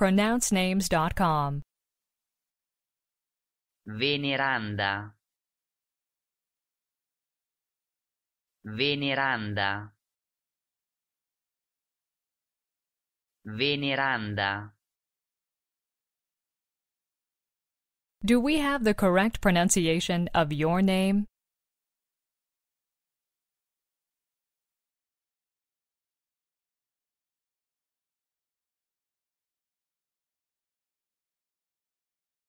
pronouncenames.com. Veneranda. Veneranda. Veneranda. Do we have the correct pronunciation of your name?